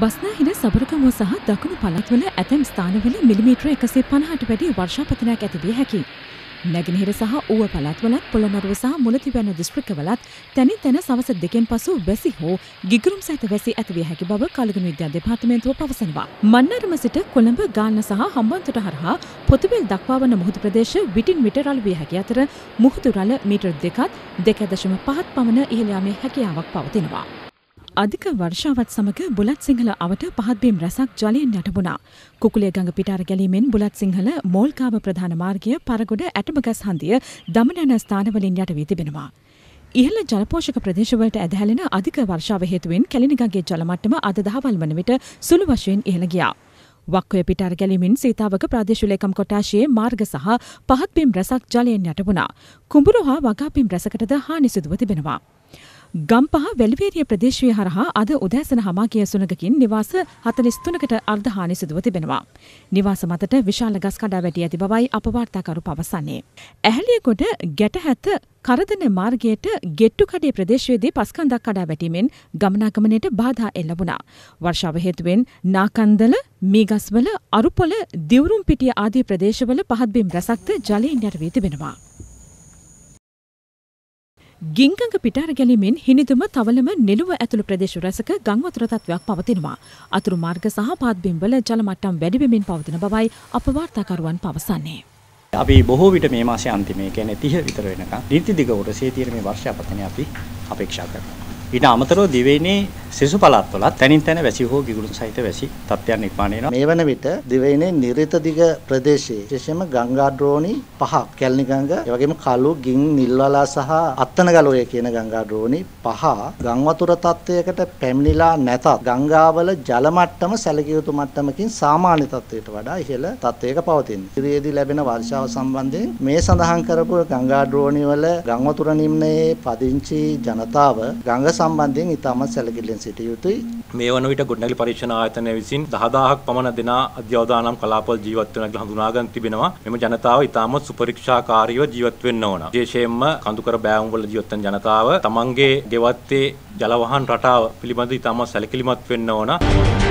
බස්නාහිර සබරගමුව සහ දකුණු පළත්වල ඇතැම් ස්ථානවල මිලිමීටර එකසේ පණහට වැඩි වර්ෂාපතනයක් ඇතිවිය හැකි. නැගෙනහිර සහ ඌව පළත්වලත් පොළොනරුව සහ මුලතිවැන්න දිස්ත්‍රික්කවලත් තැනි තැන සවස දෙකෙන් පසු වැසි හෝ ගිගරුම් සහිත වැසි ඇතිවිය හැකි බව කලගුණ විද්‍යා දෙපාර්තමේන්තුව පවසනවා. මන්නරම සිට කොළඹ ගාල්න සහ හම්බන්තොට හරහා පොතුවේල් දක්වා වන මුහුදු ප්‍රදේශ විටින් මිට රළු විය හැකි අතර මුහුදු රළ මීටර් දෙකත් දෙක දශම පහත් පමණ ඉහළ යාමේ හැකියාවක් පවතිනවා. අධික වර්ෂාවත් සමඟ බුලත් සිංහල අවට පහත්බීම් රැසක් ජලයෙන් යටබුණා. කුකුලිය ගඟ පිටාර ගැලීමෙන් බුලත් සිංහල මෝල්කාව ප්‍රධාන මාර්ගය පරගොඩ ඇටමගස් හන්දිය දමනන ස්ථානවලින් යට වී තිබෙනවා. ඉහළ ජලපෝෂක ප්‍රදේශවලට ඇදහැලෙන අධික වර්ෂාව හේතුවෙන් කැලිනිගගේ ජලමට්ටම අද දහවල් වන විට සුළු වශයෙන් ඉහළ ගියා. වක්කය පිටාර ගැලීමෙන් සීතාවක ප්‍රදේශුලේකම් කොටාශයේ මාර්ග සහ පහත්පිම් රැසක් ජලයෙන් යටබුණා. කුඹුරු හා වගාපිම් රැසකටද හානිසිදුව තිබෙනවා. ගම්පහ වැලිවේරිය ප්‍රදේශය හරහා අද උදෑසන හමාගේ සුනගකින් නිවාස හතලිස් තුනකට අර්ධහානි සිදුව තිබෙනවා. නිවාස මතට විශාල ගස් කඩා වැටි ඇති බවයි අපවාර්තාකරු පවසන්නේ. ඇහලියකොට ගැටහැත කරදන මාර්ගයට ගෙට්ටු කඩේ ප්‍රදේශයේදී පස්කන්දක් කඩා වැටීමෙන් ගමනාගමනයට බාධා එල්ල වුණා. වර්ෂාව හේතුවෙන් නාකන්දල, මීගස්වල, අරුපොල, දිවුරුම් පිටිය ආදී ප්‍රදේශවල පහත්බිම් රැසක්ද ජලයෙන් යට වී තිබෙනවා. ගිංගඟ පිටාර ගැලීමෙන් හිනිදුම තවලම නෙළුව ඇතුළු ප්‍රදේශ රැසක ගංවතුර තත්වයක් පවතිනවා. අතුරු මාර්ග සහ පාත්බිම්වල ජලමට්ටම් වැඩිවෙමින් පවතින බවයි අප වාර්තාකරුවන් පවසන්නේ. අපි බොහෝ විට මේ මාසේ අන්තිමේ කියන්නේ 30 විතර වෙනකම් නිතිදිග උරසේ තියෙන මේ වර්ෂාපතනය අපි අපේක්ෂා කරනවා. ඊට අමතරව දිවයිනේ සිසු පළාත්වලත් තැනින් තැන වැසි හෝ ගිගුරුන් සහිත වැසි තත්ත්වයන් නිර්මාණය වෙනවා. මේ වන විට දිවයිනේ නිරිත දිග ප්‍රදේශයේ විශේෂයෙන්ම ගංගා ඩ්‍රෝනි පහක් කැලණි ගඟ, ඒ වගේම කළු, ගින්, නිල්වලා සහ අත්තනගලෝය කියන ගංගා ඩ්‍රෝනි පහ ගම් වතුර තත්ත්වයකට පැමිණිලා නැතත් ගංගාවල ජල මට්ටම සැලකිය යුතු මට්ටමකින් සාමාන්‍ය තත්ත්වයට වඩා ඉහළ තත්ත්වයක පවතින්නේ. ඉදිරියේදී ලැබෙන වර්ෂාව සම්බන්ධයෙන් මේ සඳහන් කරපු ගංගා ඩ්‍රෝනි වල ගම් වතුර නිම්නයේ පදිංචි ජනතාව ගඟ සම්බන්ධයෙන් ඉතාම සැලකිල්ලෙන් සිටිය යුතුයි. මේ වන විට ගොඩනැගිලි පරීක්ෂණ ආයතනය විසින් 10000ක් පමණ දෙනා අධ්‍යවදානම් කලාපවල ජීවත් වෙන කියලා හඳුනා ගන්න තිබෙනවා. මෙම ජනතාව ඉතාම සුපරීක්ෂාකාරීව ජීවත් වෙන්න ඕන. විශේෂයෙන්ම කඳුකර බෑවුම් වල ජීවත් වෙන ජනතාව තමන්ගේ ගෙවත්තේ ජලවහන් රටාව පිළිබඳ ඉතාම සැලකිලිමත් වෙන්න ඕන.